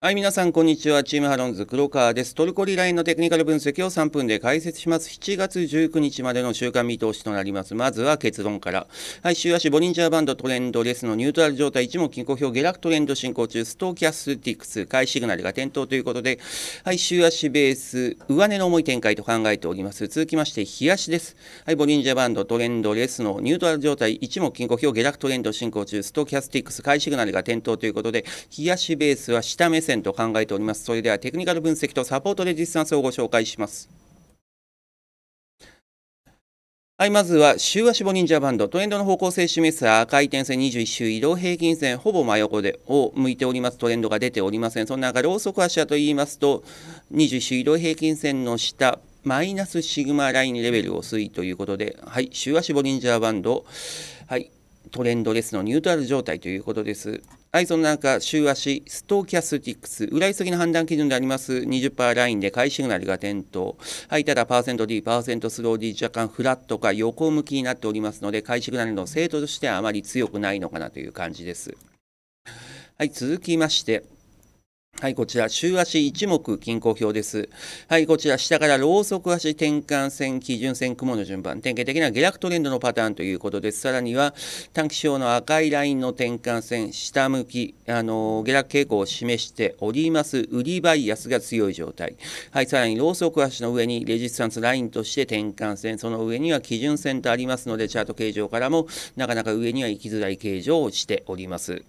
はい、皆さん、こんにちは。チームハロンズ、黒川です。トルコリラインのテクニカル分析を3分で解説します。7月19日までの週間見通しとなります。まずは結論から。はい、週足、ボリンジャーバンドトレンドレスのニュートラル状態、一目均衡表、下落トレンド進行中、ストーキャスティックス、買いシグナルが点灯ということで、はい、週足ベース、上値の重い展開と考えております。続きまして、日足です。はい、ボリンジャーバンドトレンドレスのニュートラル状態、一目均衡表、下落トレンド進行中、ストーキャスティックス、買いシグナルが点灯ということで、日足ベースは下目線と考えております。それではテクニカル分析とサポートレジスタンスをご紹介します。はい、まずは週足ボリンジャーバンド、トレンドの方向性示す赤い点線21周移動平均線、ほぼ真横でを向いております。トレンドが出ておりません。その中、ローソク足はと言いますと、21周移動平均線の下、マイナスシグマラインレベルを推移ということで、はい、週足ボリンジャーバンド、はい、トレンドレスのニュートラル状態ということです。はい、そンな中週足ストーキャスティックス裏急ぎの判断基準であります20%ラインで買いシグナルが点灯はいただパーセント D パーセントスロー D 若干フラットか横向きになっておりますので買いシグナルの生徒としてはあまり強くないのかなという感じですはい続きましてはい、こちら、週足一目均衡表です。はい、こちら、下からローソク足転換線、基準線、雲の順番、典型的な下落トレンドのパターンということです。さらには、短期表の赤いラインの転換線、下向き、あの下落傾向を示しております、売りバイアスが強い状態。はい、さらにローソク足の上にレジスタンスラインとして転換線、その上には基準線とありますので、チャート形状からも、なかなか上には行きづらい形状をしております。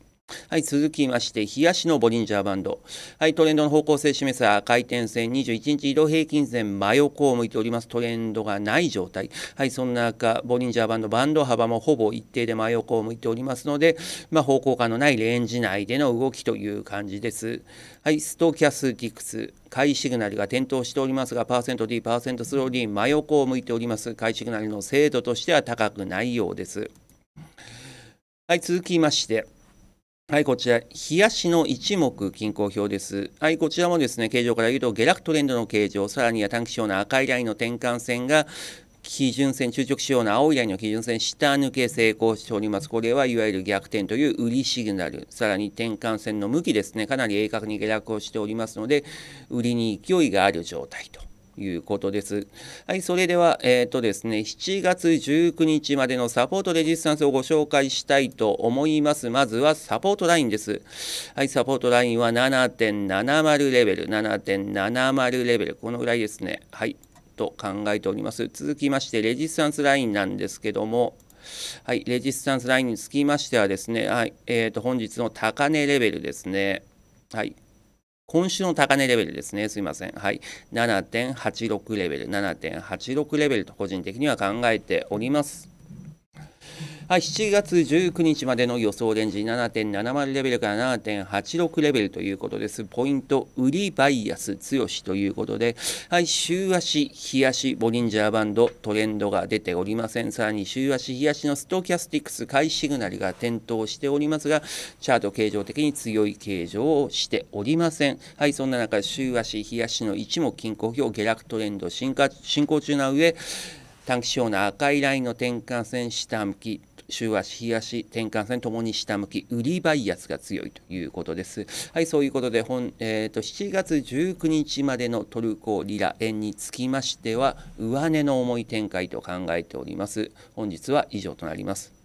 はい、続きまして、冷やしのボリンジャーバンド。はい、トレンドの方向性示す赤い点線、21日移動平均線、真横を向いております。トレンドがない状態。はい、そんな中、ボリンジャーバンド、バンド幅もほぼ一定で真横を向いておりますので、まあ、方向感のないレンジ内での動きという感じです。はい、ストキャスティクス。買いシグナルが点灯しておりますが、パーセント D、パーセントスローリー、真横を向いております。買いシグナルの精度としては高くないようです。はい、続きまして、はい、こちら、冷やしの一目均衡表です。はい、こちらもですね、形状から言うと、下落トレンドの形状、さらには短期小の赤いラインの転換線が、基準線、中直仕様の青いラインの基準線、下抜け成功しております。これはいわゆる逆転という売りシグナル、さらに転換線の向きですね、かなり鋭角に下落をしておりますので、売りに勢いがある状態と。いうことです。はい、それでは、えっ、ー、とですね、7月19日までのサポートレジスタンスをご紹介したいと思います。まずはサポートラインです。はい、サポートラインは7.70レベル、7.70レベル、このぐらいですね。はい、と考えております。続きまして、レジスタンスラインなんですけども、はい、レジスタンスラインにつきましてはですね、はいえー、と本日の高値レベルですね。はい、今週の高値レベルですね、すいません。はい。7.86レベル、7.86レベルと個人的には考えております。はい、7月19日までの予想レンジ7.70レベルから7.86レベルということです。ポイント、売りバイアス強しということで、はい、週足、日足、ボリンジャーバンド、トレンドが出ておりません。さらに週足、日足のストキャスティックス、買いシグナルが点灯しておりますが、チャート形状的に強い形状をしておりません。はい、そんな中、週足、日足の一目均衡表、下落トレンド進行中な上、短期指の赤いラインの転換線下向き週足、日足、転換線ともに下向き、売りバイアスが強いということです。はい、そういうことで本、えーと、と7月19日までのトルコリラ円につきましては、上値の重い展開と考えております。本日は以上となります。